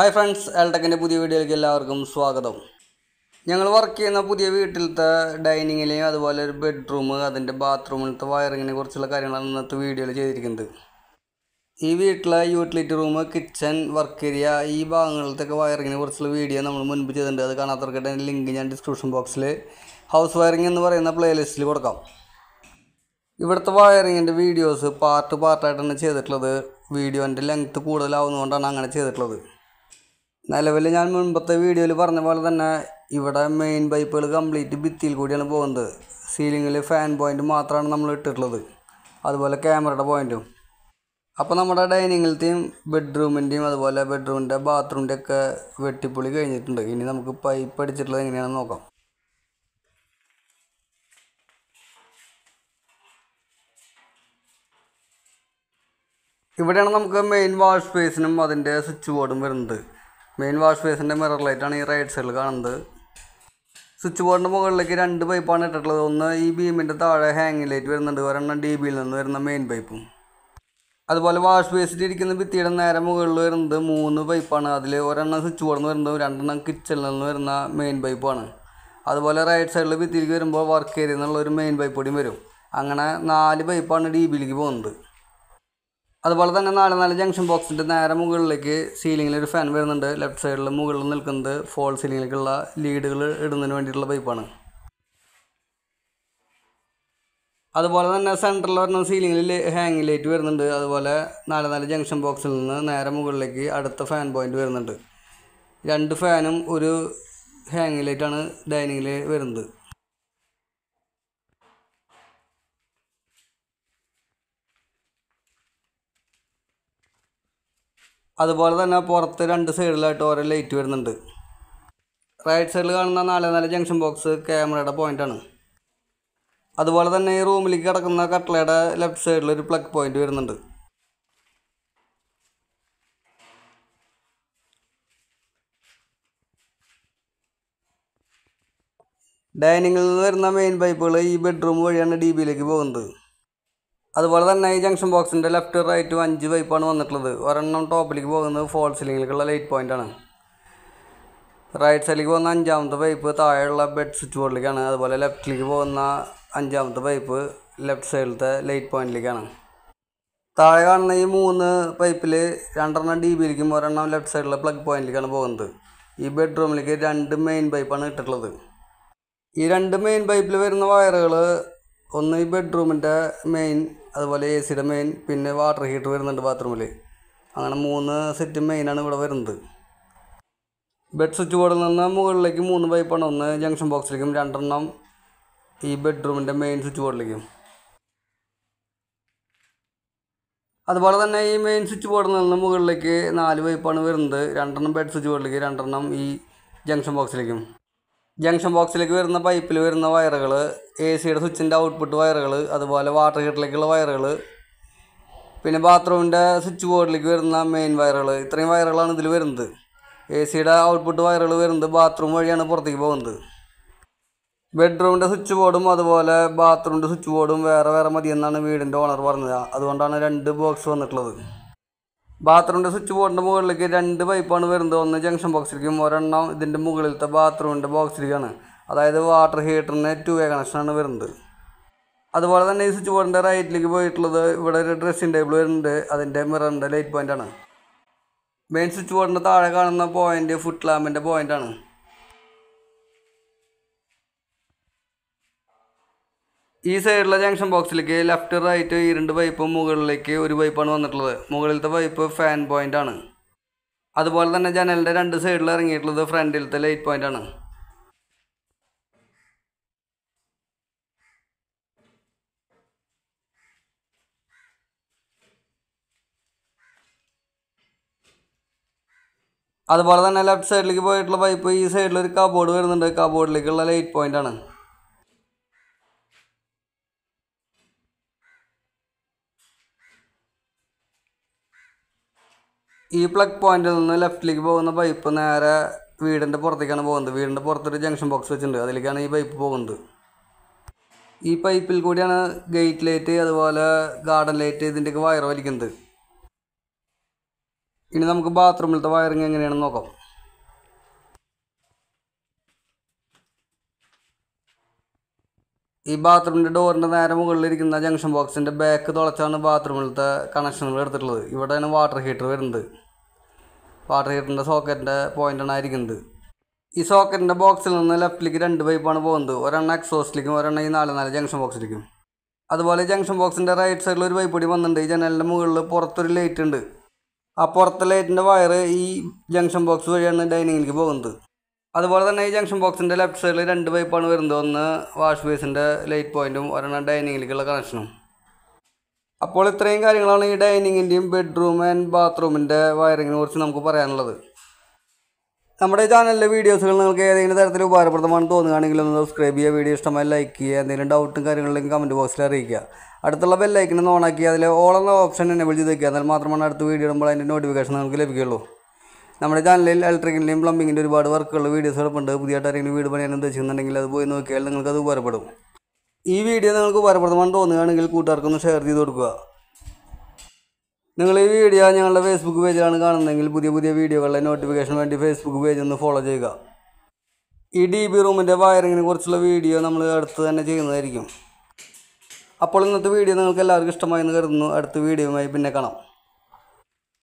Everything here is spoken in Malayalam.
ഹായ് ഫ്രണ്ട്സ് എൽടെക്കിൻ്റെ പുതിയ വീഡിയോയിലേക്ക് എല്ലാവർക്കും സ്വാഗതം ഞങ്ങൾ വർക്ക് ചെയ്യുന്ന പുതിയ വീട്ടിലത്തെ ഡൈനിങ്ങിലെയും അതുപോലെ ഒരു ബെഡ്റൂം അതിൻ്റെ ബാത്റൂമിലത്തെ വയറിങ്ങിനെ കുറിച്ചുള്ള കാര്യങ്ങളാണ് ഇന്നത്തെ വീഡിയോയിൽ ചെയ്തിരിക്കുന്നത് ഈ വീട്ടിലെ utility room kitchen work area ഈ ഭാഗങ്ങളിലത്തെ വയറിങ്ങിനെ കുറിച്ചുള്ള വീഡിയോ നമ്മൾ മുൻപ് ചെയ്തിട്ടുണ്ട് അത് കാണാത്തവർക്കിട്ട് ലിങ്ക് ഞാൻ ഡിസ്ക്രിപ്ഷൻ ബോക്സിൽ ഹൗസ് വയറിംഗ് എന്ന് പറയുന്ന പ്ലേലിസ്റ്റിൽ കൊടുക്കാം ഇവിടുത്തെ വയറിങ്ങിൻ്റെ വീഡിയോസ് പാർട്ട് പാർട്ടായിട്ടാണ് ചെയ്തിട്ടുള്ളത് വീഡിയോൻ്റെ ലെങ്ത്ത് കൂടുതലാവുന്നതുകൊണ്ടാണ് അങ്ങനെ ചെയ്തിട്ടുള്ളത് നിലവിൽ ഞാൻ മുൻപത്തെ വീഡിയോയിൽ പറഞ്ഞ പോലെ തന്നെ ഇവിടെ മെയിൻ പൈപ്പുകൾ കംപ്ലീറ്റ് ഭിത്തിയിൽ കൂടിയാണ് പോകുന്നത് സീലിങ്ങിൽ ഫാൻ പോയിൻ്റ് മാത്രമാണ് നമ്മൾ ഇട്ടിട്ടുള്ളത് അതുപോലെ ക്യാമറയുടെ പോയിൻറ്റും അപ്പോൾ നമ്മുടെ ഡൈനിങ്ങിലത്തെയും ബെഡ്റൂമിൻ്റെയും അതുപോലെ ബെഡ്റൂമിൻ്റെ ബാത്റൂമിൻ്റെ ഒക്കെ വെട്ടിപ്പൊളി കഴിഞ്ഞിട്ടുണ്ട് ഇനി നമുക്ക് പൈപ്പ് അടിച്ചിട്ടുള്ളത് എങ്ങനെയാണെന്ന് നോക്കാം ഇവിടെയാണ് നമുക്ക് മെയിൻ വാഷ് സ്പേസിനും അതിൻ്റെ സ്വിച്ച് ബോർഡും വരുന്നത് മെയിൻ വാഷ് ബേസിൻ്റെ മിറർ ലൈറ്റാണ് ഈ റൈറ്റ് സൈഡിൽ കാണുന്നത് സ്വിച്ച് ബോർഡിൻ്റെ മുകളിലേക്ക് രണ്ട് പൈപ്പാണ് ഇട്ടിട്ടുള്ളത് ഒന്ന് ഈ ബീമിൻ്റെ താഴെ ഹാങ് ലൈറ്റ് വരുന്നുണ്ട് ഒരെണ്ണം ഡി ബിയിൽ നിന്ന് വരുന്ന മെയിൻ പൈപ്പും അതുപോലെ വാഷ് ബേസിൻ്റെ ഇരിക്കുന്ന ഭിത്തിയുടെ നേരെ മുകളിൽ വരുന്നത് മൂന്ന് പൈപ്പാണ് അതിൽ ഒരെണ്ണം സ്വിച്ച് ബോർഡിൽ നിന്ന് വരുന്നതും രണ്ടെണ്ണം കിച്ചണിൽ നിന്ന് വരുന്ന മെയിൻ പൈപ്പാണ് അതുപോലെ റൈറ്റ് സൈഡിൽ ഭിത്തിയിലേക്ക് വരുമ്പോൾ വർക്ക് ഏരിയ എന്നുള്ള ഒരു മെയിൻ പൈപ്പ് കൂടിയും വരും അങ്ങനെ നാല് പൈപ്പാണ് ഡി ബിയിലേക്ക് പോകുന്നത് അതുപോലെ തന്നെ നാല് നാല് ജംഗ്ഷൻ ബോക്സിൻ്റെ നേരെ മുകളിലേക്ക് സീലിംഗിൽ ഒരു ഫാൻ വരുന്നുണ്ട് ലെഫ്റ്റ് സൈഡിൽ മുകളിൽ നിൽക്കുന്നത് ഫോൾ സീലിങ്ങിലേക്കുള്ള ലീഡുകൾ ഇടുന്നതിന് വേണ്ടിയിട്ടുള്ള പൈപ്പാണ് അതുപോലെ തന്നെ സെൻറ്ററിൽ വരുന്ന സീലിംഗിൽ ഹാങ് ലൈറ്റ് വരുന്നുണ്ട് അതുപോലെ നാല് നാല് ജംഗ്ഷൻ ബോക്സിൽ നിന്ന് നേരെ മുകളിലേക്ക് അടുത്ത ഫാൻ പോയിൻ്റ് വരുന്നുണ്ട് രണ്ട് ഫാനും ഒരു ഹാങ് ലൈറ്റാണ് ഡൈനിങ്ങിൽ വരുന്നത് അതുപോലെ തന്നെ പുറത്ത് രണ്ട് സൈഡിലായിട്ട് ഓരോ ലൈറ്റ് വരുന്നുണ്ട് റൈറ്റ് സൈഡിൽ കാണുന്ന നാല് നാല് ജംഗ്ഷൻ ബോക്സ് ക്യാമറയുടെ പോയിൻ്റാണ് അതുപോലെ തന്നെ ഈ റൂമിലേക്ക് കിടക്കുന്ന കട്ടളയുടെ ലെഫ്റ്റ് സൈഡിൽ ഒരു പ്ലഗ് പോയിൻ്റ് വരുന്നുണ്ട് ഡൈനിങ്ങിൽ നിന്ന് വരുന്ന മെയിൻ പൈപ്പുകൾ ഈ ബെഡ്റൂം വഴിയാണ് ഡി ബിയിലേക്ക് പോകുന്നത് അതുപോലെ തന്നെ ഈ ജംഗ്ഷൻ ബോക്സിൻ്റെ ലെഫ്റ്റ് റൈറ്റും അഞ്ച് പൈപ്പാണ് വന്നിട്ടുള്ളത് ഒരെണ്ണം ടോപ്പിലേക്ക് പോകുന്നത് ഫോൾ സീലിങ്ങിലേക്കുള്ള ലൈറ്റ് പോയിൻ്റാണ് റൈറ്റ് സൈഡിലേക്ക് പോകുന്ന അഞ്ചാമത്തെ പൈപ്പ് താഴെയുള്ള ബെഡ് സ്വിച്ച് ബോർഡിലേക്കാണ് അതുപോലെ ലെഫ്റ്റിലേക്ക് പോകുന്ന അഞ്ചാമത്തെ പൈപ്പ് ലെഫ്റ്റ് സൈഡിലത്തെ ലൈറ്റ് പോയിന്റിലേക്കാണ് താഴെ കാണുന്ന ഈ മൂന്ന് പൈപ്പിൽ രണ്ടെണ്ണം ഡി ബിയിലേക്കും ഒരെണ്ണം ലെഫ്റ്റ് സൈഡിലെ പ്ലഗ് പോയിന്റിലേക്കാണ് പോകുന്നത് ഈ ബെഡ്റൂമിലേക്ക് രണ്ട് മെയിൻ പൈപ്പാണ് ഇട്ടിട്ടുള്ളത് ഈ രണ്ട് മെയിൻ പൈപ്പിൽ വരുന്ന വയറുകൾ ഒന്ന് ഈ ബെഡ്റൂമിൻ്റെ മെയിൻ അതുപോലെ എ സിയുടെ മെയിൻ പിന്നെ വാട്ടർ ഹീറ്റർ വരുന്നുണ്ട് ബാത്റൂമിൽ അങ്ങനെ മൂന്ന് സെറ്റ് മെയിനാണ് ഇവിടെ വരുന്നത് ബെഡ് സ്വിച്ച് ബോർഡിൽ നിന്ന് മുകളിലേക്ക് മൂന്ന് പൈപ്പാണ് ഒന്ന് ജംഗ്ഷൻ ബോക്സിലേക്കും രണ്ടെണ്ണം ഈ ബെഡ്റൂമിൻ്റെ മെയിൻ സ്വിച്ച് ബോർഡിലേക്കും അതുപോലെ തന്നെ ഈ മെയിൻ സ്വിച്ച് ബോർഡിൽ നിന്ന് മുകളിലേക്ക് നാല് പൈപ്പാണ് വരുന്നത് രണ്ടെണ്ണം ബെഡ് സ്വിച്ച് ബോർഡിലേക്ക് രണ്ടെണ്ണം ഈ ജംഗ്ഷൻ ബോക്സിലേക്കും ജംഗ്ഷൻ ബോക്സിലേക്ക് വരുന്ന പൈപ്പിൽ വരുന്ന വയറുകൾ എ സിയുടെ സ്വിച്ചിൻ്റെ ഔട്ട്പുട്ട് വയറുകൾ അതുപോലെ വാട്ടർ ഹീറ്ററിലേക്കുള്ള വയറുകൾ പിന്നെ ബാത്റൂമിൻ്റെ സ്വിച്ച് ബോർഡിലേക്ക് വരുന്ന മെയിൻ വയറുകൾ ഇത്രയും വയറുകളാണ് ഇതിൽ വരുന്നത് എ സിയുടെ ഔട്ട്പുട്ട് വയറുകൾ വരുന്നത് ബാത്റൂം വഴിയാണ് പുറത്തേക്ക് പോകുന്നത് ബെഡ്റൂമിൻ്റെ സ്വിച്ച് ബോർഡും അതുപോലെ ബാത്റൂമിൻ്റെ സ്വിച്ച് ബോർഡും വേറെ വേറെ മതിയെന്നാണ് വീടിൻ്റെ ഓണർ പറഞ്ഞത് അതുകൊണ്ടാണ് രണ്ട് ബോക്സ് വന്നിട്ടുള്ളത് ബാത്റൂമിൻ്റെ സ്വിച്ച് ബോർഡിൻ്റെ മുകളിലേക്ക് രണ്ട് പൈപ്പാണ് വരുന്നത് ഒന്ന് ജംഗ്ഷൻ ബോക്സിലേക്കും ഒരെണ്ണം ഇതിൻ്റെ മുകളിലത്തെ ബാത്റൂമിൻ്റെ ബോക്സിലേക്കാണ് അതായത് വാട്ടർ ഹീറ്ററിന് ടു വേ കണക്ഷനാണ് വരുന്നത് അതുപോലെ തന്നെ ഈ സ്വിച്ച് ബോർഡിൻ്റെ റൈറ്റിലേക്ക് പോയിട്ടുള്ളത് ഇവിടെ ഒരു ഡ്രസ്സിംഗ് ടേബിൾ വരുന്നുണ്ട് അതിൻ്റെ മിററിൻ്റെ ലൈറ്റ് പോയിൻ്റാണ് മെയിൻ സ്വിച്ച് ബോർഡിൻ്റെ താഴെ കാണുന്ന പോയിൻ്റ് ഫുട് ലാമ്പിൻ്റെ പോയിൻ്റാണ് ഈ സൈഡിലെ ജംഗ്ഷൻ ബോക്സിലേക്ക് ലെഫ്റ്റ് റൈറ്റ് ഈ രണ്ട് പൈപ്പും മുകളിലേക്ക് ഒരു പൈപ്പാണ് വന്നിട്ടുള്ളത് മുകളിലത്തെ പൈപ്പ് ഫാൻ പോയിൻ്റ് ആണ് അതുപോലെ തന്നെ ജനലിൻ്റെ രണ്ട് സൈഡിൽ ഇറങ്ങിയിട്ടുള്ളത് ഫ്രണ്ടിലത്തെ ലൈറ്റ് പോയിൻ്റ് ആണ് അതുപോലെ തന്നെ ലെഫ്റ്റ് സൈഡിലേക്ക് പോയിട്ടുള്ള പൈപ്പ് ഈ സൈഡിൽ ഒരു കബോർഡ് വരുന്നുണ്ട് കബോർഡിലേക്കുള്ള ലൈറ്റ് പോയിൻ്റ് ആണ് ഈ പ്ലഗ് പോയിന്റിൽ നിന്ന് ലെഫ്റ്റിലേക്ക് പോകുന്ന പൈപ്പ് നേരെ വീടിൻ്റെ പുറത്തേക്കാണ് പോകുന്നത് വീടിൻ്റെ പുറത്തൊരു ജംഗ്ഷൻ ബോക്സ് വെച്ചിട്ടുണ്ട് അതിലേക്കാണ് ഈ പൈപ്പ് പോകുന്നത് ഈ പൈപ്പിൽ കൂടിയാണ് ഗേറ്റ് ലൈറ്റ് അതുപോലെ ഗാർഡൻ ലൈറ്റ് ഇതിൻ്റെയൊക്കെ വയർ വലിക്കുന്നത് ഇനി നമുക്ക് ബാത്റൂമിലത്തെ വയറിങ് എങ്ങനെയാണെന്ന് നോക്കാം ഈ ബാത്റൂമിൻ്റെ ഡോറിൻ്റെ നേരെ മുകളിലിരിക്കുന്ന ജംഗ്ഷൻ ബോക്സിൻ്റെ ബാക്ക് തുളച്ചാണ് ബാത്റൂമിലത്തെ കണക്ഷനുകൾ എടുത്തിട്ടുള്ളത് ഇവിടെയാണ് വാട്ടർ ഹീറ്റർ വരുന്നത് വാട്ടർ ഹീറ്ററിൻ്റെ സോക്കറ്റിൻ്റെ പോയിൻ്റാണ് ഇരിക്കുന്നത് ഈ സോക്കറ്റിൻ്റെ ബോക്സിൽ നിന്ന് ലെഫ്റ്റിലേക്ക് രണ്ട് പൈപ്പാണ് പോകുന്നത് ഒരെണ്ണം എക്സോസ്റ്റിലേക്കും ഒരെണ്ണം ഈ നാല് നാല് ജംഗ്ഷൻ ബോക്സിലേക്കും അതുപോലെ ജംഗ്ഷൻ ബോക്സിൻ്റെ റൈറ്റ് സൈഡിൽ ഒരു പൈപ്പ് കൂടി വന്നിട്ടുണ്ട് ഈ ജനലിൻ്റെ മുകളിൽ പുറത്തൊരു ലൈറ്റ് ഉണ്ട് ആ പുറത്തെ ലൈറ്റിൻ്റെ വയർ ഈ ജംഗ്ഷൻ ബോക്സ് വഴിയാണ് ഡൈനിങ്ങിലേക്ക് പോകുന്നത് അതുപോലെ തന്നെ ഈ ജംഗ്ഷൻ ബോക്സിൻ്റെ ലെഫ്റ്റ് സൈഡിൽ രണ്ട് പൈപ്പാണ് വരുന്നത് ഒന്ന് വാഷ് ബേസിൻ്റെ ലൈറ്റ് പോയിൻറ്റും ഒരെണ്ണം ഡൈനിങ്ങിലേക്കുള്ള കണക്ഷനും അപ്പോൾ ഇത്രയും കാര്യങ്ങളാണ് ഈ ഡൈനിങ്ങിൻ്റെയും ബെഡ്റൂം ആൻഡ് ബാത്റൂമിൻ്റെ വയറിങ്ങിനെ കുറിച്ച് നമുക്ക് പറയാനുള്ളത് നമ്മുടെ ചാനലിലെ വീഡിയോസുകൾ നിങ്ങൾക്ക് ഏതെങ്കിലും തരത്തിൽ ഉപകാരപ്രദമാണെന്ന് തോന്നുകയാണെങ്കിൽ ഒന്ന് സബ്സ്ക്രൈബ് ചെയ്യുക വീഡിയോ ഇഷ്ടമായി ലൈക്ക് ചെയ്യുക എന്തെങ്കിലും ഡൗട്ടും കാര്യങ്ങളിലും കമൻറ്റ് ബോക്സിൽ അറിയിക്കുക അടുത്തുള്ള ബെല്ലൈക്കിനെ ഓണാക്കി അതിൽ ഓൾ എന്ന ഓപ്ഷൻ എനേബിൾ വിളിച്ച് വയ്ക്കുക എന്നാൽ മാത്രമാണ് അടുത്ത വീഡിയോ ഇടുമ്പോൾ അതിൻ്റെ നോട്ടിഫിക്കേഷൻ നിങ്ങൾക്ക് ലഭിക്കുകയുള്ളൂ നമ്മുടെ ചാനലിൽ ഇലക്ട്രിക്കലിൻ്റെയും പ്ലംബിങ്ങിൻ്റെ ഒരുപാട് വർക്കുകളുടെ വീഡിയോസ് എളുപ്പമുണ്ട് പുതിയതായിട്ട് ആരെങ്കിലും വീട് പണിയാൻ ഉദ്ദേശിക്കുന്നുണ്ടെങ്കിൽ അത് പോയി നോക്കിയാൽ നിങ്ങൾക്കത് ഉപകാരപ്പെടും ഈ വീഡിയോ നിങ്ങൾക്ക് ഉപകാരപ്രദമാണെന്ന് തോന്നുകയാണെങ്കിൽ കൂട്ടുകാർക്കൊന്ന് ഷെയർ ചെയ്ത് കൊടുക്കുക നിങ്ങൾ ഈ വീഡിയോ ഞങ്ങളുടെ ഫേസ്ബുക്ക് പേജിലാണ് കാണുന്നതെങ്കിൽ പുതിയ പുതിയ വീഡിയോകളുടെ നോട്ടിഫിക്കേഷൻ വേണ്ടി ഫേസ്ബുക്ക് പേജ് ഒന്ന് ഫോളോ ചെയ്യുക ഈ ഡി ബി റൂമിൻ്റെ വയറിങ്ങിനെ കുറിച്ചുള്ള വീഡിയോ നമ്മൾ അടുത്ത് തന്നെ ചെയ്യുന്നതായിരിക്കും അപ്പോൾ ഇന്നത്തെ വീഡിയോ നിങ്ങൾക്ക് എല്ലാവർക്കും ഇഷ്ടമായി എന്ന് കരുതുന്നു അടുത്ത വീഡിയോയുമായി പിന്നെ കാണാം